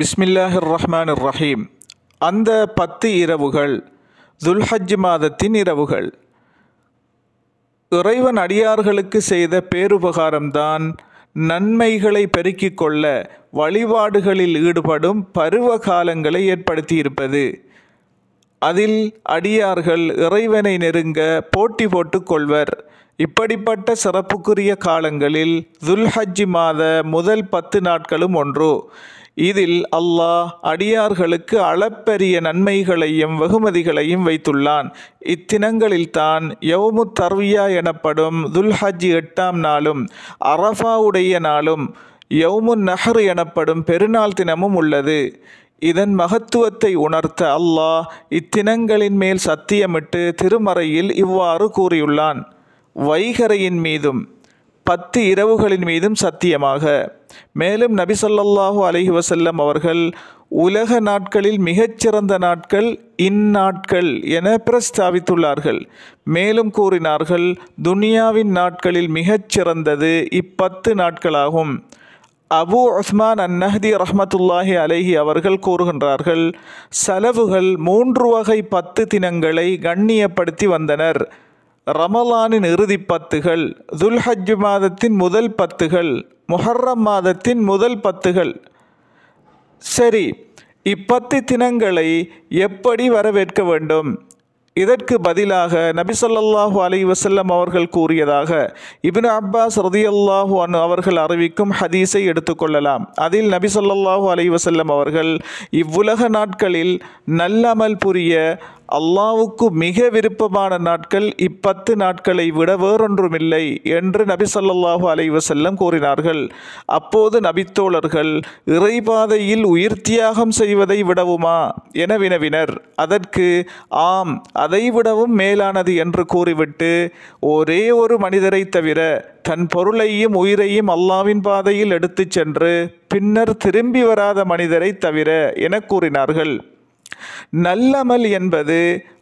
பிஸ்மில்லாஹிர் ரஹ்மான் ரஹீம் அந்த பத்து இரவுகள் துல்ஹஜ் மாதத்தின் இரவுகள் இறைவன் அடியார்களுக்கு செய்த பேருபகாரம்தான் நன்மைகளை பெருக்கிக் கொள்ள வழிபாடுகளில் ஈடுபடும் பருவ காலங்களை ஏற்படுத்தியிருப்பது அதில் அடியார்கள் இறைவனை நெருங்க போட்டி போட்டு கொள்வர் இப்படிப்பட்ட சிறப்புக்குரிய காலங்களில் துல்ஹஜ்ஜி மாத முதல் பத்து நாட்களும் ஒன்று இதில் அல்லாஹ் அடியார்களுக்கு அளப்பரிய நன்மைகளையும் வெகுமதிகளையும் வைத்துள்ளான் இத்தினங்களில்தான் யவுமு தர்வியா எனப்படும் துல்ஹஜ் எட்டாம் நாளும் அரஃபாவுடைய நாளும் யவுமு நஹர் எனப்படும் பெருநாள் தினமும் உள்ளது இதன் மகத்துவத்தை உணர்த்த அல்லாஹ் இத்தினங்களின் மேல் சத்தியமிட்டு திருமறையில் இவ்வாறு கூறியுள்ளான் வைகரையின் மீதும் பத்து இரவுகளின் மீதும் சத்தியமாக மேலும் நபி சொல்லல்லாஹு அலஹி வசல்லம் அவர்கள் உலக நாட்களில் மிகச்சிறந்த நாட்கள் இந்நாட்கள் என பிரஸ்தாபித்துள்ளார்கள் மேலும் கூறினார்கள் துனியாவின் நாட்களில் மிகச்சிறந்தது இப்பத்து நாட்களாகும் அபு உஸ்மான் அந்நஹதி ரஹமத்துல்லாஹி அலைஹி அவர்கள் கூறுகின்றார்கள் செலவுகள் மூன்று வகை பத்து தினங்களை கண்ணியப்படுத்தி வந்தனர் ரமலானின் இறுதி பத்துகள் துல்ஹஜ் மாதத்தின் முதல் பத்துகள் முஹர்ரம் மாதத்தின் முதல் பத்துகள் சரி இப்பத்து தினங்களை எப்படி வரவேற்க வேண்டும் இதற்கு பதிலாக நபிசல்லாஹு அலி வசல்லம் அவர்கள் கூறியதாக இபின் அப்பாஸ் ரதியல்லாஹு அனு அவர்கள் அறிவிக்கும் ஹதீஸை எடுத்துக்கொள்ளலாம் அதில் நபிசல்லாஹு அலி வசல்லம் அவர்கள் இவ்வுலக நாட்களில் நல்லமல் புரிய அல்லாவுக்கு மிக விருப்பமான நாட்கள் இப்பத்து நாட்களை விட வேறொன்றுமில்லை என்று நபி சொல்லாஹு அலைவசல்லம் கூறினார்கள் அப்போது நபித்தோழர்கள் இறைபாதையில் உயிர் தியாகம் செய்வதை விடவுமா என வினவினர் அதற்கு ஆம் அதைவிடவும் மேலானது என்று கூறிவிட்டு ஒரே ஒரு மனிதரை தவிர தன் பொருளையும் உயிரையும் அல்லாவின் பாதையில் எடுத்துச் சென்று பின்னர் திரும்பி வராத மனிதரை தவிர என கூறினார்கள் நல்லமல் என்பது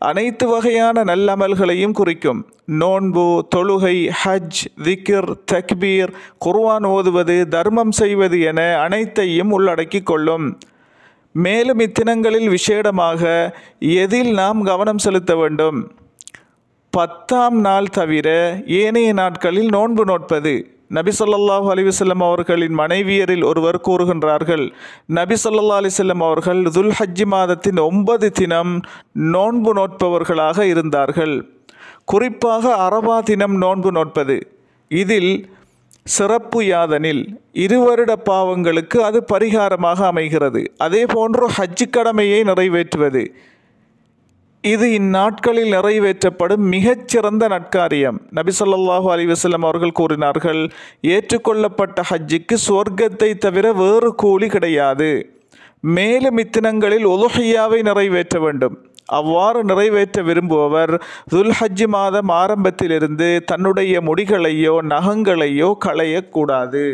அனைத்து வகையான நல்லமல்களையும் குறிக்கும் நோன்பு தொழுகை ஹஜ் விக்கிர் தக்பீர் குர்வான் ஓதுவது தர்மம் செய்வது என அனைத்தையும் உள்ளடக்கி கொள்ளும் மேலும் இத்தினங்களில் விசேடமாக எதில் நாம் கவனம் செலுத்த வேண்டும் பத்தாம் நாள் தவிர ஏனைய நாட்களில் நோன்பு நோட்பது நபி சொல்லல்லாஹ் அலிவசல்லம் அவர்களின் மனைவியரில் ஒருவர் கூறுகின்றார்கள் நபி சொல்லல்லா அலிசல்லம் அவர்கள் துல் ஹஜ்ஜி மாதத்தின் ஒன்பது தினம் நோன்பு நோட்பவர்களாக இருந்தார்கள் குறிப்பாக அரபா தினம் நோன்பு நோட்பது இதில் சிறப்பு யாதனில் இருவருட பாவங்களுக்கு அது பரிகாரமாக அமைகிறது அதே போன்று ஹஜ்ஜு கடமையை நிறைவேற்றுவது இது இந்நாட்களில் நிறைவேற்றப்படும் மிகச்சிறந்த நட்காரியம் நபிசல்லாஹு அலிவசல்லம் அவர்கள் கூறினார்கள் ஏற்றுக்கொள்ளப்பட்ட ஹஜ்ஜிக்கு சுவர்க்கத்தை தவிர வேறு கூலி கிடையாது மேலும் இத்தினங்களில் ஒலுஹையாவை நிறைவேற்ற வேண்டும் அவ்வாறு நிறைவேற்ற விரும்புபவர் துல்ஹஜ் மாதம் ஆரம்பத்திலிருந்து தன்னுடைய முடிகளையோ நகங்களையோ களையக்கூடாது